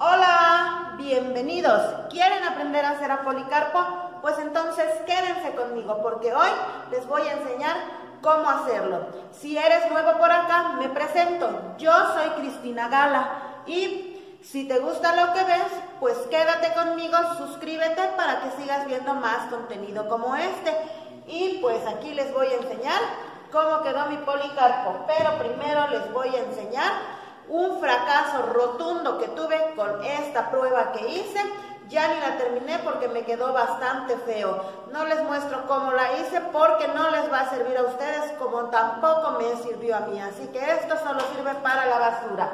Hola, bienvenidos. ¿Quieren aprender a hacer a Policarpo? Pues entonces quédense conmigo porque hoy les voy a enseñar cómo hacerlo. Si eres nuevo por acá, me presento. Yo soy Cristina Gala y si te gusta lo que ves, pues quédate conmigo, suscríbete para que sigas viendo más contenido como este. Y pues aquí les voy a enseñar cómo quedó mi Policarpo, pero primero les voy a enseñar un fracaso rotundo que tuve con esta prueba que hice. Ya ni la terminé porque me quedó bastante feo. No les muestro cómo la hice porque no les va a servir a ustedes como tampoco me sirvió a mí. Así que esto solo sirve para la basura.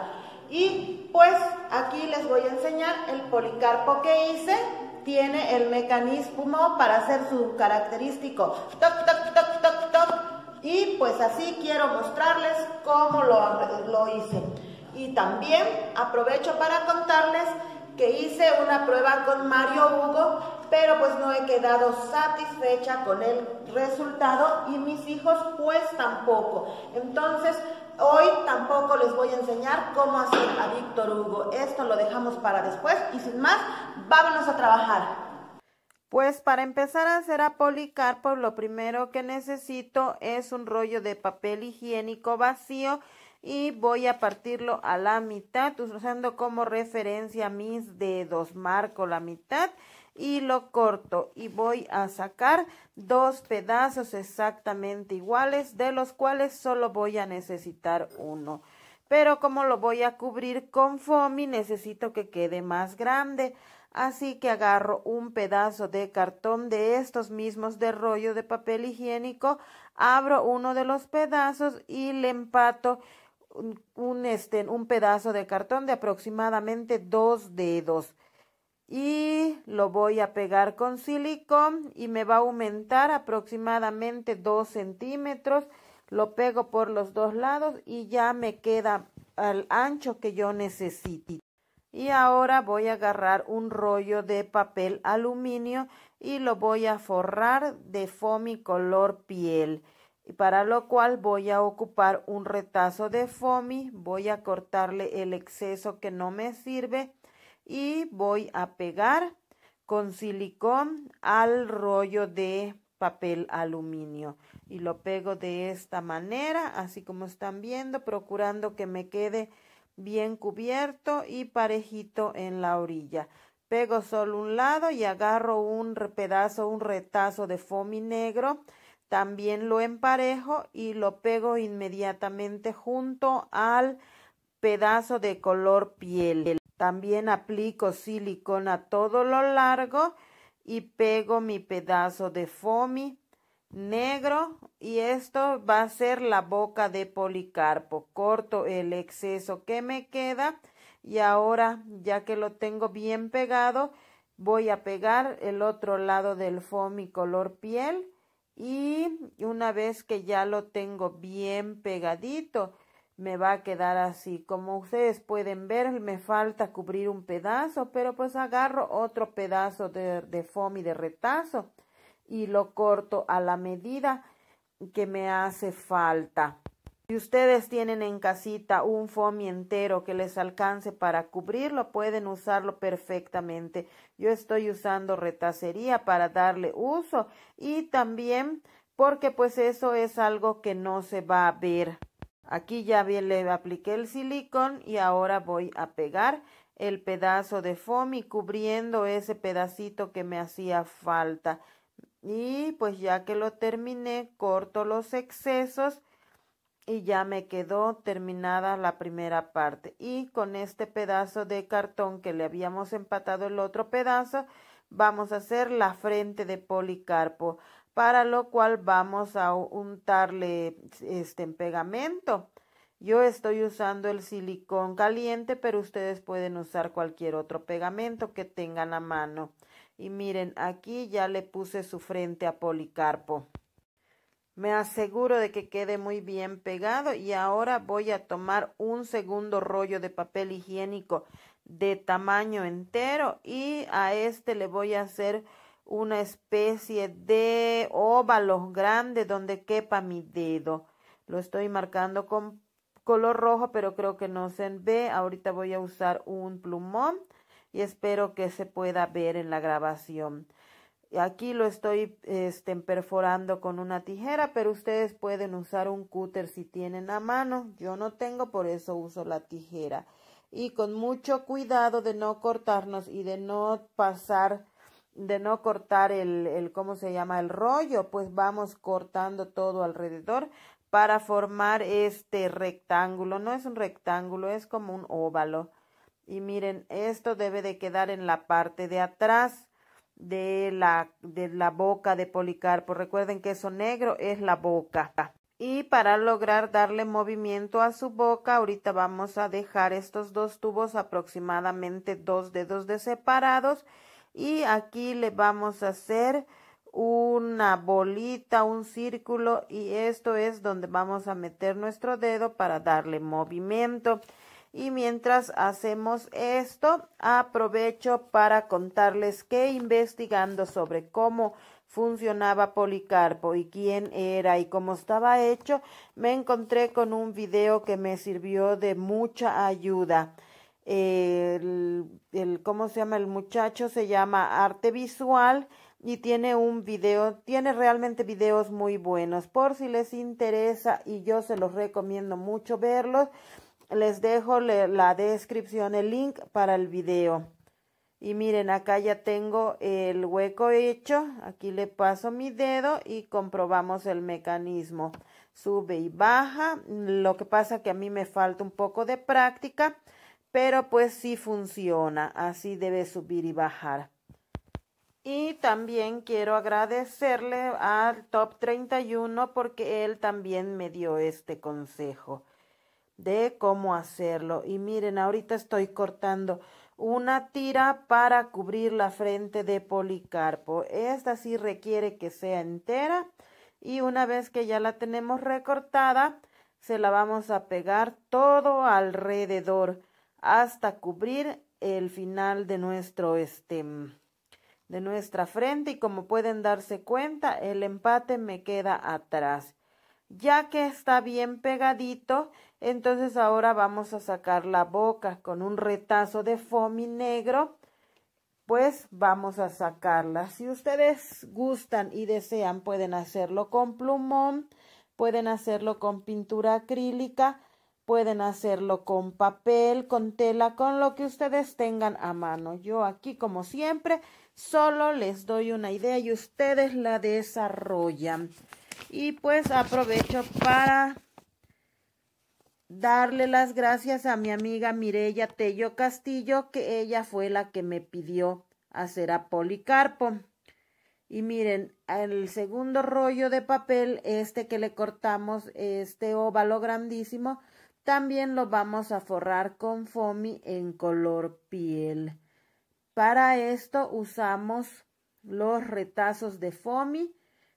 Y pues aquí les voy a enseñar el policarpo que hice. Tiene el mecanismo para hacer su característico toc, toc, toc, toc, toc. Y pues así quiero mostrarles cómo lo, lo hice. Y también aprovecho para contarles que hice una prueba con Mario Hugo, pero pues no he quedado satisfecha con el resultado y mis hijos pues tampoco. Entonces, hoy tampoco les voy a enseñar cómo hacer a Víctor Hugo. Esto lo dejamos para después y sin más, vámonos a trabajar. Pues para empezar a hacer a Policarpo, lo primero que necesito es un rollo de papel higiénico vacío y voy a partirlo a la mitad usando como referencia mis dedos. Marco la mitad y lo corto y voy a sacar dos pedazos exactamente iguales de los cuales solo voy a necesitar uno. Pero como lo voy a cubrir con foamy necesito que quede más grande. Así que agarro un pedazo de cartón de estos mismos de rollo de papel higiénico, abro uno de los pedazos y le empato un, este, un pedazo de cartón de aproximadamente dos dedos y lo voy a pegar con silicón y me va a aumentar aproximadamente dos centímetros lo pego por los dos lados y ya me queda al ancho que yo necesite y ahora voy a agarrar un rollo de papel aluminio y lo voy a forrar de foamy color piel y para lo cual voy a ocupar un retazo de foamy, voy a cortarle el exceso que no me sirve y voy a pegar con silicón al rollo de papel aluminio y lo pego de esta manera así como están viendo procurando que me quede bien cubierto y parejito en la orilla pego solo un lado y agarro un pedazo un retazo de foamy negro también lo emparejo y lo pego inmediatamente junto al pedazo de color piel. También aplico silicona todo lo largo y pego mi pedazo de foamy negro y esto va a ser la boca de policarpo. Corto el exceso que me queda y ahora ya que lo tengo bien pegado voy a pegar el otro lado del foamy color piel y una vez que ya lo tengo bien pegadito me va a quedar así como ustedes pueden ver me falta cubrir un pedazo pero pues agarro otro pedazo de, de y de retazo y lo corto a la medida que me hace falta si ustedes tienen en casita un foamy entero que les alcance para cubrirlo, pueden usarlo perfectamente. Yo estoy usando retacería para darle uso y también porque pues eso es algo que no se va a ver. Aquí ya bien le apliqué el silicón y ahora voy a pegar el pedazo de foamy cubriendo ese pedacito que me hacía falta. Y pues ya que lo terminé, corto los excesos y ya me quedó terminada la primera parte y con este pedazo de cartón que le habíamos empatado el otro pedazo vamos a hacer la frente de policarpo para lo cual vamos a untarle este pegamento yo estoy usando el silicón caliente pero ustedes pueden usar cualquier otro pegamento que tengan a mano y miren aquí ya le puse su frente a policarpo me aseguro de que quede muy bien pegado y ahora voy a tomar un segundo rollo de papel higiénico de tamaño entero y a este le voy a hacer una especie de óvalo grande donde quepa mi dedo. Lo estoy marcando con color rojo, pero creo que no se ve. Ahorita voy a usar un plumón y espero que se pueda ver en la grabación. Aquí lo estoy este, perforando con una tijera, pero ustedes pueden usar un cúter si tienen a mano. Yo no tengo, por eso uso la tijera. Y con mucho cuidado de no cortarnos y de no pasar, de no cortar el, el ¿cómo se llama? El rollo, pues vamos cortando todo alrededor para formar este rectángulo. No es un rectángulo, es como un óvalo. Y miren, esto debe de quedar en la parte de atrás de la, de la boca de Policarpo. Recuerden que eso negro es la boca. Y para lograr darle movimiento a su boca, ahorita vamos a dejar estos dos tubos aproximadamente dos dedos de separados. Y aquí le vamos a hacer una bolita, un círculo y esto es donde vamos a meter nuestro dedo para darle movimiento. Y mientras hacemos esto, aprovecho para contarles que investigando sobre cómo funcionaba Policarpo y quién era y cómo estaba hecho, me encontré con un video que me sirvió de mucha ayuda. ¿cómo se llama? El muchacho se llama Arte Visual y tiene un video, tiene realmente videos muy buenos. Por si les interesa y yo se los recomiendo mucho verlos les dejo la descripción, el link para el video. Y miren, acá ya tengo el hueco hecho. Aquí le paso mi dedo y comprobamos el mecanismo. Sube y baja. Lo que pasa que a mí me falta un poco de práctica, pero pues sí funciona. Así debe subir y bajar. Y también quiero agradecerle al Top 31 porque él también me dio este consejo de cómo hacerlo. Y miren, ahorita estoy cortando una tira para cubrir la frente de Policarpo. Esta sí requiere que sea entera y una vez que ya la tenemos recortada, se la vamos a pegar todo alrededor hasta cubrir el final de nuestro este de nuestra frente y como pueden darse cuenta el empate me queda atrás ya que está bien pegadito, entonces ahora vamos a sacar la boca con un retazo de foamy negro. Pues vamos a sacarla. Si ustedes gustan y desean, pueden hacerlo con plumón, pueden hacerlo con pintura acrílica, pueden hacerlo con papel, con tela, con lo que ustedes tengan a mano. Yo aquí, como siempre, solo les doy una idea y ustedes la desarrollan. Y pues aprovecho para darle las gracias a mi amiga Mirella Tello Castillo, que ella fue la que me pidió hacer a Policarpo. Y miren, el segundo rollo de papel, este que le cortamos, este óvalo grandísimo, también lo vamos a forrar con foamy en color piel. Para esto usamos los retazos de foamy.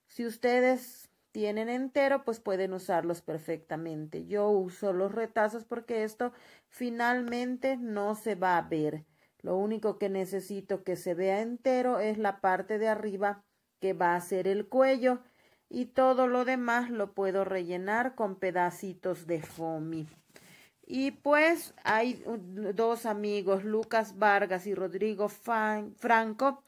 Si ustedes tienen entero, pues pueden usarlos perfectamente. Yo uso los retazos porque esto finalmente no se va a ver. Lo único que necesito que se vea entero es la parte de arriba que va a ser el cuello y todo lo demás lo puedo rellenar con pedacitos de foamy. Y pues hay dos amigos, Lucas Vargas y Rodrigo Franco,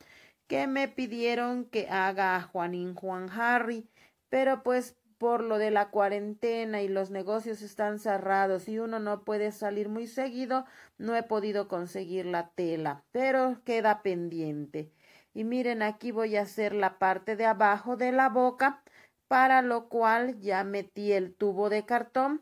que me pidieron que haga a Juanín Juan Harry pero pues por lo de la cuarentena y los negocios están cerrados y uno no puede salir muy seguido, no he podido conseguir la tela, pero queda pendiente. Y miren, aquí voy a hacer la parte de abajo de la boca, para lo cual ya metí el tubo de cartón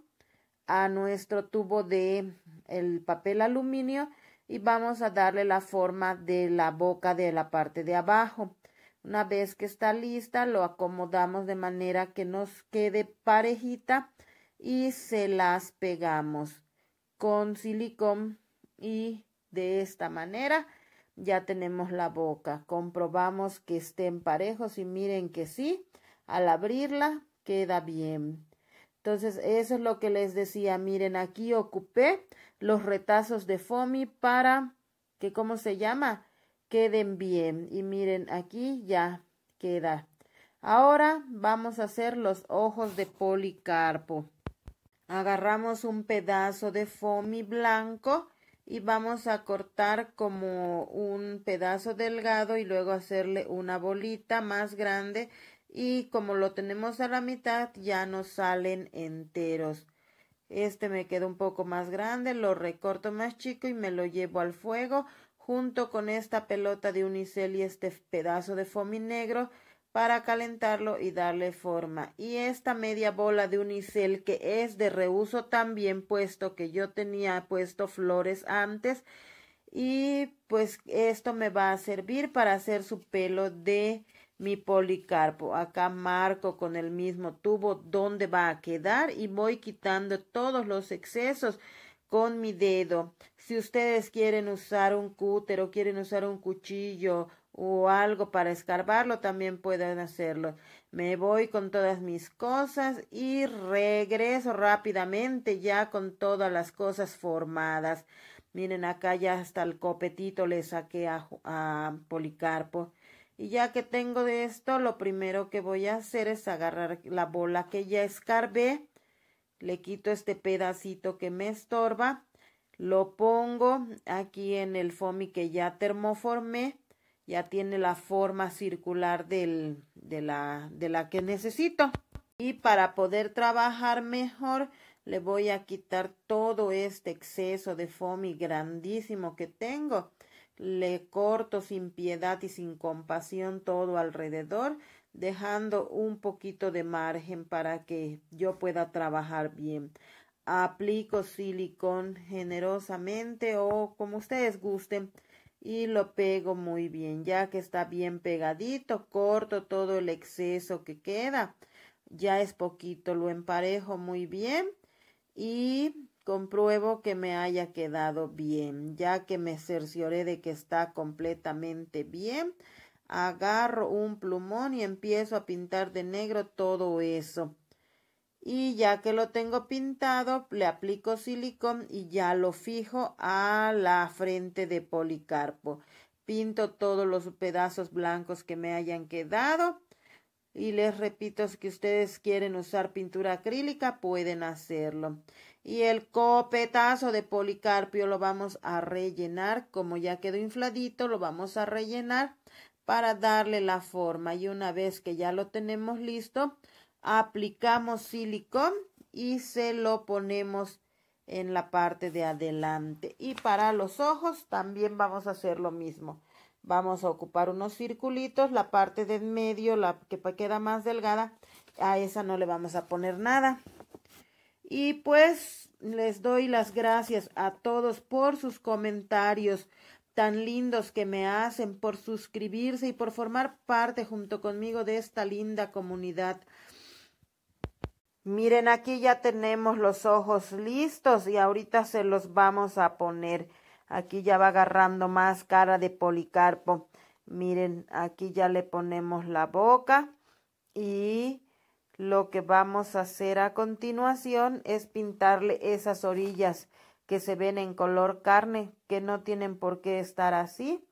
a nuestro tubo de el papel aluminio y vamos a darle la forma de la boca de la parte de abajo. Una vez que está lista, lo acomodamos de manera que nos quede parejita y se las pegamos con silicón y de esta manera ya tenemos la boca. Comprobamos que estén parejos y miren que sí, al abrirla queda bien. Entonces, eso es lo que les decía. Miren, aquí ocupé los retazos de FOMI para que, ¿cómo se llama? queden bien. Y miren, aquí ya queda. Ahora vamos a hacer los ojos de Policarpo. Agarramos un pedazo de foamy blanco y vamos a cortar como un pedazo delgado y luego hacerle una bolita más grande y como lo tenemos a la mitad ya nos salen enteros. Este me queda un poco más grande, lo recorto más chico y me lo llevo al fuego junto con esta pelota de unicel y este pedazo de foamy negro para calentarlo y darle forma. Y esta media bola de unicel que es de reuso también puesto que yo tenía puesto flores antes y pues esto me va a servir para hacer su pelo de mi policarpo. Acá marco con el mismo tubo dónde va a quedar y voy quitando todos los excesos con mi dedo. Si ustedes quieren usar un cúter o quieren usar un cuchillo o algo para escarbarlo, también pueden hacerlo. Me voy con todas mis cosas y regreso rápidamente ya con todas las cosas formadas. Miren, acá ya hasta el copetito le saqué a, Policarpo. Y ya que tengo de esto, lo primero que voy a hacer es agarrar la bola que ya escarbé le quito este pedacito que me estorba, lo pongo aquí en el foamy que ya termoformé, ya tiene la forma circular del, de, la, de la que necesito. Y para poder trabajar mejor, le voy a quitar todo este exceso de foamy grandísimo que tengo. Le corto sin piedad y sin compasión todo alrededor dejando un poquito de margen para que yo pueda trabajar bien. Aplico silicón generosamente o como ustedes gusten y lo pego muy bien. Ya que está bien pegadito, corto todo el exceso que queda. Ya es poquito, lo emparejo muy bien y compruebo que me haya quedado bien, ya que me cercioré de que está completamente bien agarro un plumón y empiezo a pintar de negro todo eso. Y ya que lo tengo pintado, le aplico silicón y ya lo fijo a la frente de Policarpo. Pinto todos los pedazos blancos que me hayan quedado. Y les repito, si ustedes quieren usar pintura acrílica, pueden hacerlo. Y el copetazo de policarpio lo vamos a rellenar, como ya quedó infladito, lo vamos a rellenar para darle la forma y una vez que ya lo tenemos listo aplicamos silicón y se lo ponemos en la parte de adelante y para los ojos también vamos a hacer lo mismo vamos a ocupar unos circulitos la parte de en medio la que queda más delgada a esa no le vamos a poner nada y pues les doy las gracias a todos por sus comentarios tan lindos que me hacen por suscribirse y por formar parte junto conmigo de esta linda comunidad. Miren, aquí ya tenemos los ojos listos y ahorita se los vamos a poner. Aquí ya va agarrando más cara de policarpo. Miren, aquí ya le ponemos la boca y lo que vamos a hacer a continuación es pintarle esas orillas que se ven en color carne, que no tienen por qué estar así,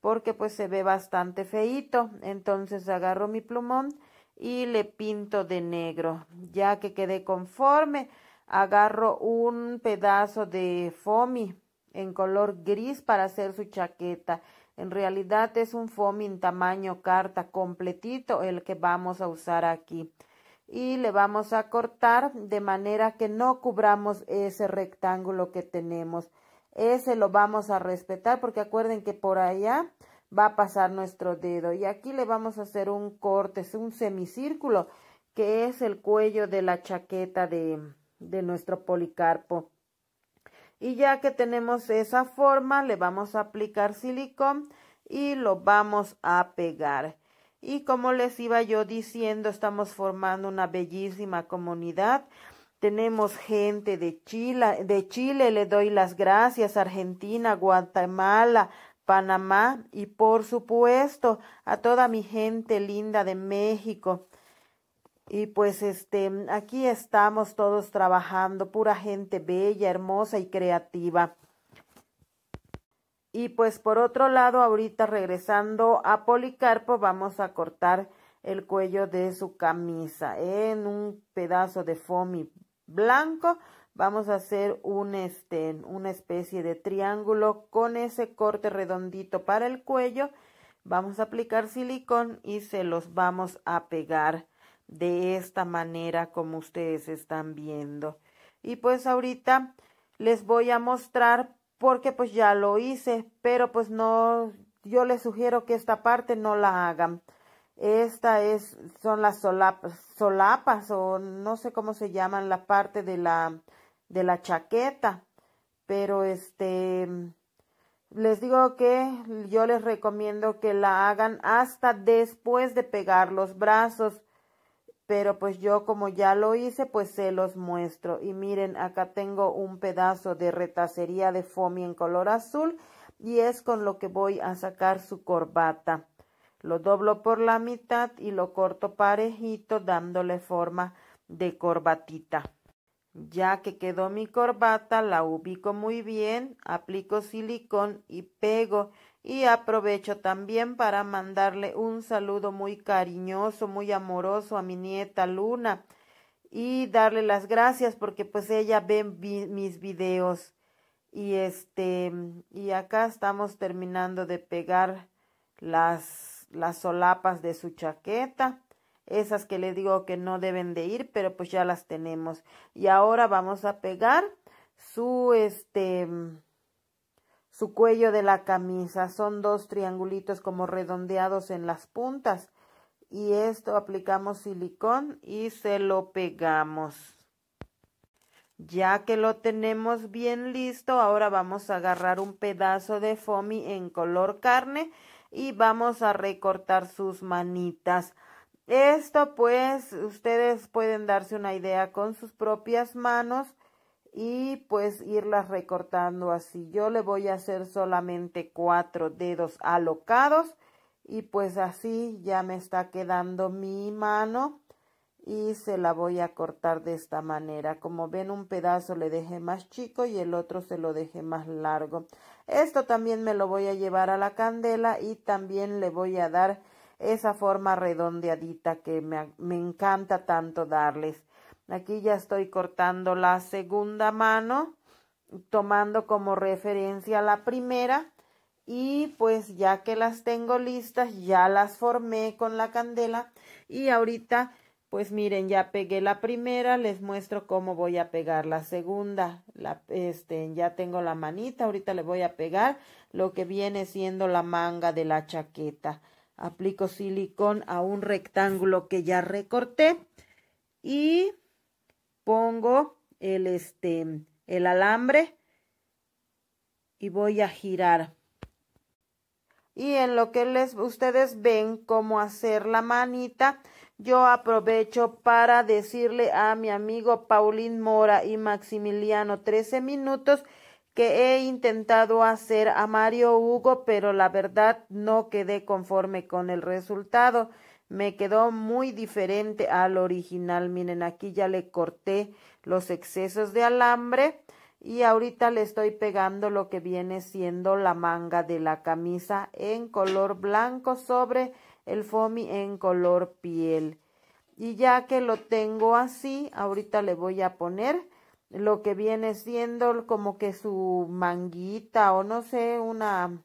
porque pues se ve bastante feito. Entonces agarro mi plumón y le pinto de negro. Ya que quedé conforme, agarro un pedazo de foamy en color gris para hacer su chaqueta. En realidad es un foamy en tamaño carta completito el que vamos a usar aquí y le vamos a cortar de manera que no cubramos ese rectángulo que tenemos. Ese lo vamos a respetar porque acuerden que por allá va a pasar nuestro dedo y aquí le vamos a hacer un corte, es un semicírculo que es el cuello de la chaqueta de, de nuestro policarpo. Y ya que tenemos esa forma, le vamos a aplicar silicón y lo vamos a pegar. Y como les iba yo diciendo, estamos formando una bellísima comunidad. Tenemos gente de Chile, de Chile le doy las gracias, Argentina, Guatemala, Panamá y por supuesto a toda mi gente linda de México. Y pues este, aquí estamos todos trabajando, pura gente bella, hermosa y creativa. Y pues por otro lado, ahorita regresando a Policarpo, vamos a cortar el cuello de su camisa en un pedazo de foamy blanco. Vamos a hacer un este, una especie de triángulo con ese corte redondito para el cuello. Vamos a aplicar silicón y se los vamos a pegar de esta manera como ustedes están viendo. Y pues ahorita les voy a mostrar porque pues ya lo hice, pero pues no, yo les sugiero que esta parte no la hagan. Esta es, son las solapas, solapas o no sé cómo se llaman la parte de la, de la chaqueta, pero este, les digo que yo les recomiendo que la hagan hasta después de pegar los brazos pero pues yo como ya lo hice pues se los muestro y miren acá tengo un pedazo de retacería de foamy en color azul y es con lo que voy a sacar su corbata lo doblo por la mitad y lo corto parejito dándole forma de corbatita ya que quedó mi corbata, la ubico muy bien, aplico silicón y pego y aprovecho también para mandarle un saludo muy cariñoso, muy amoroso a mi nieta Luna y darle las gracias porque pues ella ve mis videos y este y acá estamos terminando de pegar las las solapas de su chaqueta esas que le digo que no deben de ir, pero pues ya las tenemos. Y ahora vamos a pegar su este su cuello de la camisa. Son dos triangulitos como redondeados en las puntas. Y esto aplicamos silicón y se lo pegamos. Ya que lo tenemos bien listo, ahora vamos a agarrar un pedazo de foamy en color carne y vamos a recortar sus manitas. Esto pues ustedes pueden darse una idea con sus propias manos y pues irlas recortando así. Yo le voy a hacer solamente cuatro dedos alocados y pues así ya me está quedando mi mano y se la voy a cortar de esta manera. Como ven un pedazo le dejé más chico y el otro se lo dejé más largo. Esto también me lo voy a llevar a la candela y también le voy a dar esa forma redondeadita que me, encanta tanto darles. Aquí ya estoy cortando la segunda mano, tomando como referencia la primera. Y pues ya que las tengo listas, ya las formé con la candela. Y ahorita, pues miren, ya pegué la primera, les muestro cómo voy a pegar la segunda. La, este, ya tengo la manita, ahorita le voy a pegar lo que viene siendo la manga de la chaqueta aplico silicón a un rectángulo que ya recorté y pongo el, este, el alambre y voy a girar. Y en lo que les, ustedes ven cómo hacer la manita, yo aprovecho para decirle a mi amigo Paulín Mora y Maximiliano 13 minutos que he intentado hacer a Mario Hugo, pero la verdad no quedé conforme con el resultado. Me quedó muy diferente al original. Miren, aquí ya le corté los excesos de alambre y ahorita le estoy pegando lo que viene siendo la manga de la camisa en color blanco sobre el foamy en color piel. Y ya que lo tengo así, ahorita le voy a poner lo que viene siendo como que su manguita o no sé, una,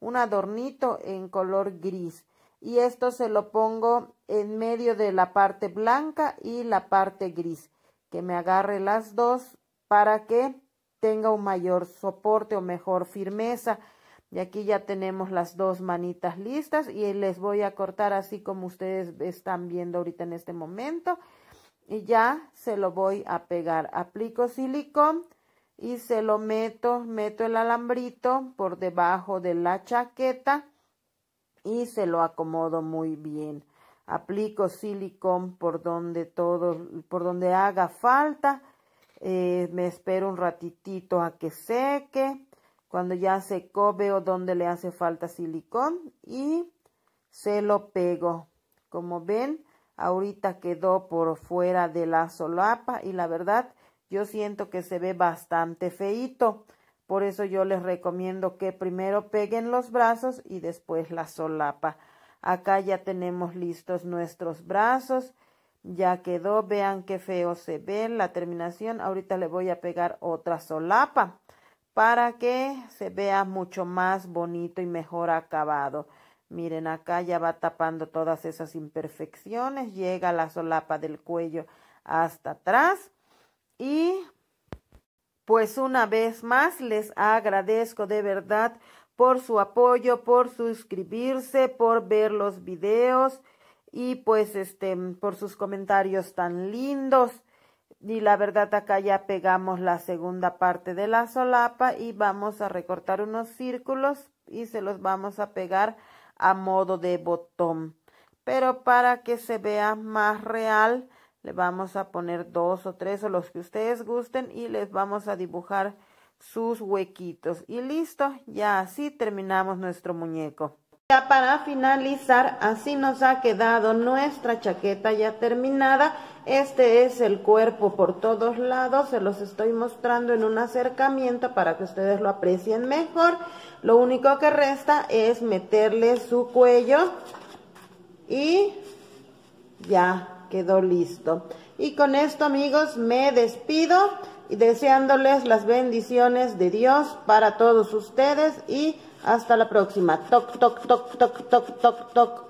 un adornito en color gris. Y esto se lo pongo en medio de la parte blanca y la parte gris. Que me agarre las dos para que tenga un mayor soporte o mejor firmeza. Y aquí ya tenemos las dos manitas listas y les voy a cortar así como ustedes están viendo ahorita en este momento y ya se lo voy a pegar. Aplico silicón y se lo meto, meto el alambrito por debajo de la chaqueta y se lo acomodo muy bien. Aplico silicón por donde todo, por donde haga falta. Eh, me espero un ratitito a que seque. Cuando ya secó veo donde le hace falta silicón y se lo pego. Como ven, ahorita quedó por fuera de la solapa y la verdad yo siento que se ve bastante feito. Por eso yo les recomiendo que primero peguen los brazos y después la solapa. Acá ya tenemos listos nuestros brazos. Ya quedó, vean qué feo se ve la terminación. Ahorita le voy a pegar otra solapa para que se vea mucho más bonito y mejor acabado. Miren, acá ya va tapando todas esas imperfecciones, llega la solapa del cuello hasta atrás y pues una vez más les agradezco de verdad por su apoyo, por suscribirse, por ver los videos y pues este por sus comentarios tan lindos. Y la verdad acá ya pegamos la segunda parte de la solapa y vamos a recortar unos círculos y se los vamos a pegar a modo de botón. Pero para que se vea más real, le vamos a poner dos o tres o los que ustedes gusten y les vamos a dibujar sus huequitos. Y listo, ya así terminamos nuestro muñeco. Ya para finalizar, así nos ha quedado nuestra chaqueta ya terminada. Este es el cuerpo por todos lados, se los estoy mostrando en un acercamiento para que ustedes lo aprecien mejor. Lo único que resta es meterle su cuello y ya quedó listo. Y con esto amigos me despido deseándoles las bendiciones de Dios para todos ustedes y hasta la próxima. Toc, toc, toc, toc, toc, toc, toc.